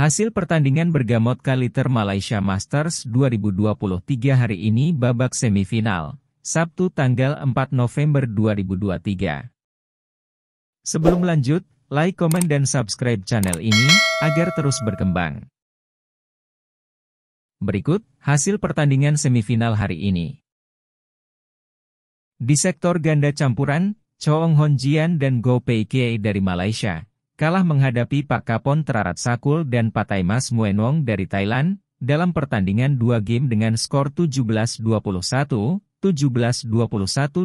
Hasil pertandingan bergamot Kaliter Malaysia Masters 2023 hari ini babak semifinal, Sabtu tanggal 4 November 2023. Sebelum lanjut, like, komen, dan subscribe channel ini, agar terus berkembang. Berikut, hasil pertandingan semifinal hari ini. Di sektor ganda campuran, Choong Jian dan Go Pei Kei dari Malaysia, kalah menghadapi Pak Kapon Trarat Sakul dan Patai Mas Muenong dari Thailand, dalam pertandingan dua game dengan skor 17-21, 17-21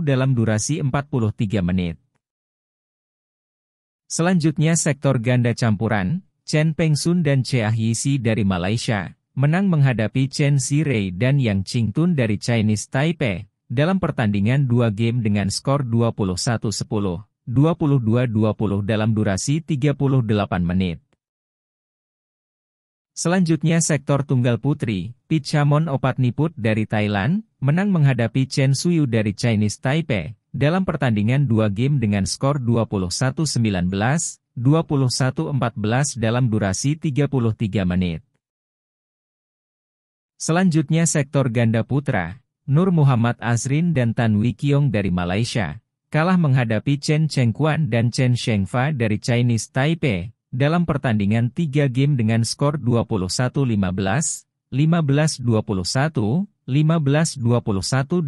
dalam durasi 43 menit. Selanjutnya sektor ganda campuran, Chen Pengsun dan Yee Yisi dari Malaysia, menang menghadapi Chen Sirei dan Yang Tun dari Chinese Taipei, dalam pertandingan dua game dengan skor 21-10, 22:20 dalam durasi 38 menit. Selanjutnya sektor tunggal putri, Pichamon Opatniput dari Thailand, menang menghadapi Chen Suyu dari Chinese Taipei, dalam pertandingan dua game dengan skor 21-19, 21-14 dalam durasi 33 menit. Selanjutnya sektor ganda putra, Nur Muhammad Azrin dan Tan Wikiong dari Malaysia, kalah menghadapi Chen Chengquan dan Chen Shengfa dari Chinese Taipei dalam pertandingan tiga game dengan skor 21-15, 15-21, 15-21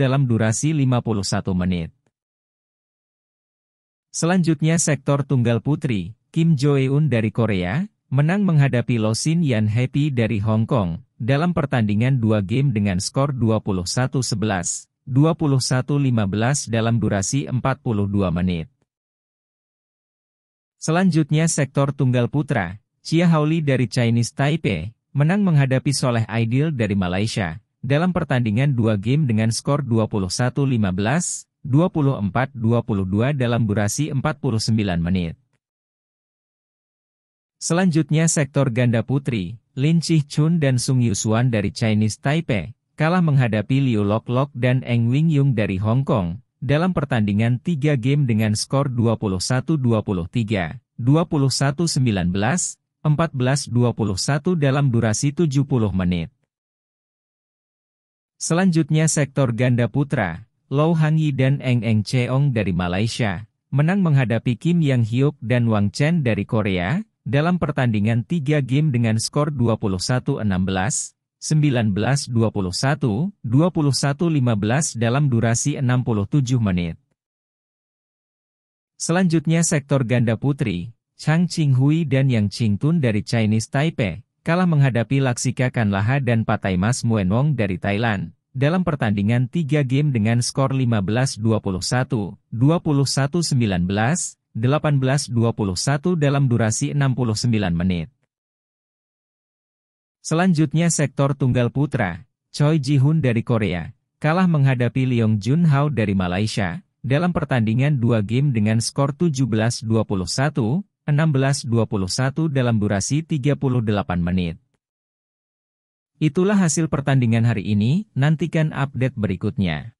dalam durasi 51 menit. Selanjutnya sektor tunggal putri, Kim Jo-eun dari Korea, menang menghadapi Lo Sin Yan Happy dari Hong Kong, dalam pertandingan dua game dengan skor 21-11, 21.15 dalam durasi 42 menit. Selanjutnya sektor tunggal putra, Chia Hauli dari Chinese Taipei, menang menghadapi Soleh Aidil dari Malaysia, dalam pertandingan dua game dengan skor 21-15, 24-22 dalam durasi 49 menit. Selanjutnya sektor ganda putri, Lin Chih Chun dan Sung Yusuan dari Chinese Taipei, kalah menghadapi Liu Lok Lok dan Eng Wing Yung dari Hong Kong, dalam pertandingan tiga game dengan skor 21-23, 21-19, 14-21 dalam durasi 70 menit. Selanjutnya sektor ganda putra, Low Hang Yi dan Eng Eng Cheong dari Malaysia, menang menghadapi Kim Yang Hyuk dan Wang Chen dari Korea, dalam pertandingan 3 game dengan skor 21-16, 1921, 2115 dalam durasi 67 menit. Selanjutnya sektor ganda putri, Chang Qinghui dan Yang Qingtun dari Chinese Taipei, kalah menghadapi Laksika Kanlaha dan Patai Mas Muenong dari Thailand, dalam pertandingan 3 game dengan skor 15-21, 21-19, 18-21 dalam durasi 69 menit. Selanjutnya sektor tunggal putra, Choi Ji-hoon dari Korea, kalah menghadapi Leong Jun-hao dari Malaysia, dalam pertandingan dua game dengan skor 17-21, 16-21 dalam durasi 38 menit. Itulah hasil pertandingan hari ini, nantikan update berikutnya.